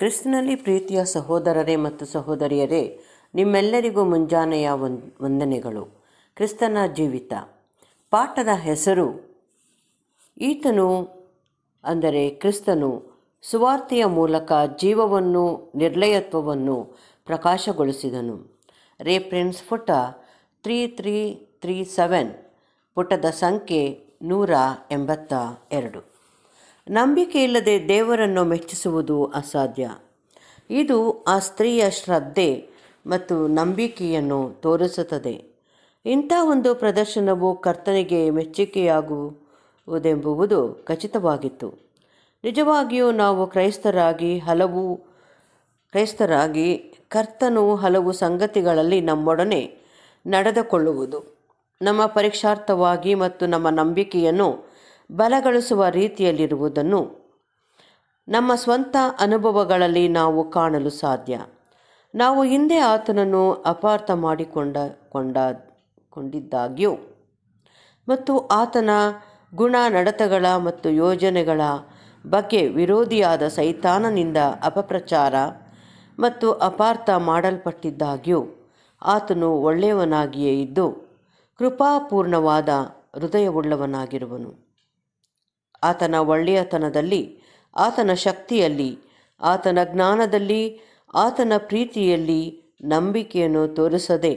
ಕ್ರಿಸ್ತನಲ್ಲಿ ಪ್ರೀತಿಯ ಸಹೋದರರೇ ಮತ್ತು ಸಹೋದರಿಯರೇ ನಿಮ್ಮೆಲ್ಲರಿಗೂ ಮುಂಜಾನೆಯ ವಂದನೆಗಳು ಕ್ರಿಸ್ತನ ಜೀವಿತ ಪಾಠದ ಹೆಸರು ಈತನು ಅಂದರೆ ಕ್ರಿಸ್ತನು ಸುವಾರ್ತೆಯ ಮೂಲಕ ಜೀವವನ್ನು ನಿರ್ಲಯತ್ವವನ್ನು ಪ್ರಕಾಶಗೊಳಿಸಿದನು ರೇಫ್ರೆನ್ಸ್ ಪುಟ ತ್ರೀ ತ್ರೀ ತ್ರೀ ಸೆವೆನ್ ಪುಟದ ಸಂಖ್ಯೆ ನೂರ ಎಂಬತ್ತ ಎರಡು ನಂಬಿಕೆಯಿಲ್ಲದೆ ದೇವರನ್ನು ಮೆಚ್ಚಿಸುವುದು ಅಸಾಧ್ಯ ಇದು ಆ ಸ್ತ್ರೀಯ ಶ್ರದ್ಧೆ ಮತ್ತು ನಂಬಿಕೆಯನ್ನು ತೋರಿಸುತ್ತದೆ ಇಂಥ ಒಂದು ಪ್ರದರ್ಶನವು ಕರ್ತನಿಗೆ ಮೆಚ್ಚುಗೆಯಾಗುವುದೆಂಬುವುದು ಖಚಿತವಾಗಿತ್ತು ನಿಜವಾಗಿಯೂ ನಾವು ಕ್ರೈಸ್ತರಾಗಿ ಹಲವು ಕ್ರೈಸ್ತರಾಗಿ ಕರ್ತನು ಹಲವು ಸಂಗತಿಗಳಲ್ಲಿ ನಮ್ಮೊಡನೆ ನಡೆದುಕೊಳ್ಳುವುದು ನಮ್ಮ ಪರೀಕ್ಷಾರ್ಥವಾಗಿ ಮತ್ತು ನಮ್ಮ ನಂಬಿಕೆಯನ್ನು ಬಲಗಳಿಸುವ ರೀತಿಯಲ್ಲಿರುವುದನ್ನು ನಮ್ಮ ಸ್ವಂತ ಅನುಭವಗಳಲ್ಲಿ ನಾವು ಕಾಣಲು ಸಾಧ್ಯ ನಾವು ಹಿಂದೆ ಆತನನ್ನು ಅಪಾರ್ಥ ಮಾಡಿಕೊಂಡ ಕೊಂಡ ಕೊಂಡಿದ್ದಾಗ್ಯೂ ಮತ್ತು ಆತನ ಗುಣ ನಡತೆಗಳ ಮತ್ತು ಯೋಜನೆಗಳ ಬಗ್ಗೆ ವಿರೋಧಿಯಾದ ಸೈತಾನನಿಂದ ಅಪಪ್ರಚಾರ ಮತ್ತು ಅಪಾರ್ಥ ಮಾಡಲ್ಪಟ್ಟಿದ್ದಾಗ್ಯೂ ಆತನು ಒಳ್ಳೆಯವನಾಗಿಯೇ ಇದ್ದು ಕೃಪಾಪೂರ್ಣವಾದ ಹೃದಯವುಳ್ಳವನಾಗಿರುವನು ಆತನ ಒಳ್ಳೆಯತನದಲ್ಲಿ ಆತನ ಶಕ್ತಿಯಲ್ಲಿ ಆತನ ಜ್ಞಾನದಲ್ಲಿ ಆತನ ಪ್ರೀತಿಯಲ್ಲಿ ನಂಬಿಕೆಯನ್ನು ತೋರಿಸದೆ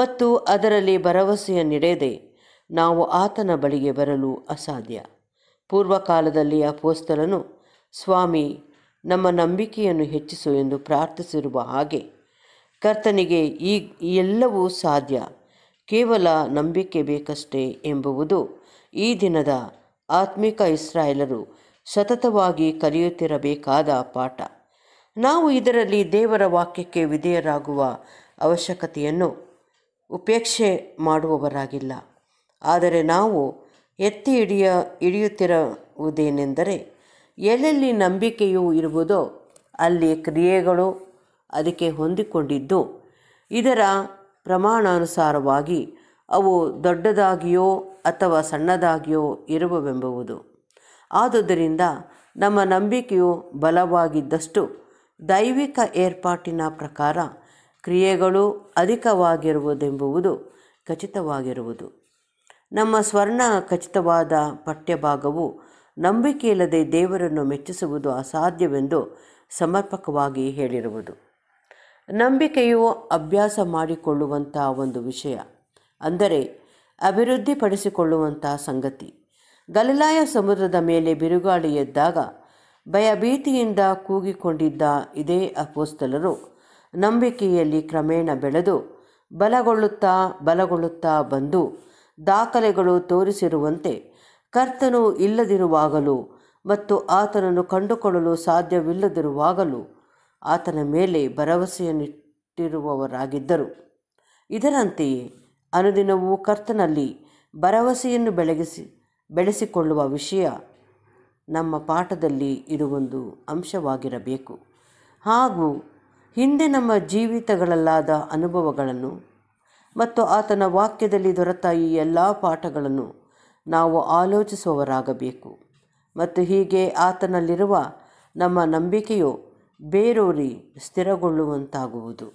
ಮತ್ತು ಅದರಲ್ಲಿ ಭರವಸೆಯನ್ನಿಡದೆ ನಾವು ಆತನ ಬಳಿಗೆ ಬರಲು ಅಸಾಧ್ಯ ಪೂರ್ವಕಾಲದಲ್ಲಿ ಅಪೋಸ್ತಲನು ಸ್ವಾಮಿ ನಮ್ಮ ನಂಬಿಕೆಯನ್ನು ಹೆಚ್ಚಿಸು ಎಂದು ಪ್ರಾರ್ಥಿಸಿರುವ ಹಾಗೆ ಕರ್ತನಿಗೆ ಈ ಎಲ್ಲವೂ ಸಾಧ್ಯ ಕೇವಲ ನಂಬಿಕೆ ಬೇಕಷ್ಟೇ ಎಂಬುವುದು ಈ ದಿನದ ಆತ್ಮಿಕ ಇಸ್ರಾಯೇಲರು ಸತತವಾಗಿ ಕಲಿಯುತ್ತಿರಬೇಕಾದ ಪಾಠ ನಾವು ಇದರಲ್ಲಿ ದೇವರ ವಾಕ್ಯಕ್ಕೆ ವಿಧೇಯರಾಗುವ ಅವಶ್ಯಕತೆಯನ್ನು ಉಪೇಕ್ಷೆ ಮಾಡುವವರಾಗಿಲ್ಲ ಆದರೆ ನಾವು ಎತ್ತಿ ಹಿಡಿಯ ಹಿಡಿಯುತ್ತಿರುವುದೇನೆಂದರೆ ಎಲ್ಲೆಲ್ಲಿ ನಂಬಿಕೆಯು ಇರುವುದೋ ಅಲ್ಲಿ ಕ್ರಿಯೆಗಳು ಅದಕ್ಕೆ ಹೊಂದಿಕೊಂಡಿದ್ದು ಇದರ ಪ್ರಮಾಣಾನುಸಾರವಾಗಿ ಅವು ದೊಡ್ಡದಾಗಿಯೋ ಅಥವಾ ಸಣ್ಣದಾಗಿಯೋ ಇರುವವೆಂಬುವುದು ಆದುದರಿಂದ ನಮ್ಮ ನಂಬಿಕೆಯು ಬಲವಾಗಿದ್ದಷ್ಟು ದೈವಿಕ ಏರ್ಪಾಟಿನ ಪ್ರಕಾರ ಕ್ರಿಯೆಗಳು ಅಧಿಕವಾಗಿರುವುದೆಂಬುವುದು ಖಚಿತವಾಗಿರುವುದು ನಮ್ಮ ಸ್ವರ್ಣ ಖಚಿತವಾದ ಪಠ್ಯಭಾಗವು ನಂಬಿಕೆಯಿಲ್ಲದೆ ದೇವರನ್ನು ಮೆಚ್ಚಿಸುವುದು ಅಸಾಧ್ಯವೆಂದು ಸಮರ್ಪಕವಾಗಿ ಹೇಳಿರುವುದು ನಂಬಿಕೆಯು ಅಭ್ಯಾಸ ಮಾಡಿಕೊಳ್ಳುವಂಥ ಒಂದು ವಿಷಯ ಅಂದರೆ ಅಭಿವೃದ್ಧಿಪಡಿಸಿಕೊಳ್ಳುವಂಥ ಸಂಗತಿ ಗಲಿಲಾಯ ಸಮುದ್ರದ ಮೇಲೆ ಬಿರುಗಾಳಿ ಎದ್ದಾಗ ಭಯಭೀತಿಯಿಂದ ಕೂಗಿಕೊಂಡಿದ್ದ ಇದೇ ಅಪೋಸ್ತಲರು ನಂಬಿಕೆಯಲ್ಲಿ ಕ್ರಮೇಣ ಬೆಳೆದು ಬಲಗೊಳ್ಳುತ್ತಾ ಬಲಗೊಳ್ಳುತ್ತಾ ಬಂದು ದಾಖಲೆಗಳು ತೋರಿಸಿರುವಂತೆ ಕರ್ತನು ಇಲ್ಲದಿರುವಾಗಲೂ ಮತ್ತು ಆತನನ್ನು ಕಂಡುಕೊಳ್ಳಲು ಸಾಧ್ಯವಿಲ್ಲದಿರುವಾಗಲೂ ಆತನ ಮೇಲೆ ಭರವಸೆಯನ್ನಿಟ್ಟಿರುವವರಾಗಿದ್ದರು ಇದರಂತೆಯೇ ಅನುದಿನವೂ ಕರ್ತನಲ್ಲಿ ಭರವಸೆಯನ್ನು ಬೆಳಗಿಸಿ ಬೆಳೆಸಿಕೊಳ್ಳುವ ವಿಷಯ ನಮ್ಮ ಪಾಠದಲ್ಲಿ ಒಂದು ಅಂಶವಾಗಿರಬೇಕು ಹಾಗೂ ಹಿಂದೆ ನಮ್ಮ ಜೀವಿತಗಳಲ್ಲಾದ ಅನುಭವಗಳನ್ನು ಮತ್ತು ಆತನ ವಾಕ್ಯದಲ್ಲಿ ದೊರೆತ ಈ ಎಲ್ಲ ಪಾಠಗಳನ್ನು ನಾವು ಆಲೋಚಿಸುವವರಾಗಬೇಕು ಮತ್ತು ಹೀಗೆ ಆತನಲ್ಲಿರುವ ನಮ್ಮ ನಂಬಿಕೆಯು ಬೇರೂರಿ ಸ್ಥಿರಗೊಳ್ಳುವಂತಾಗುವುದು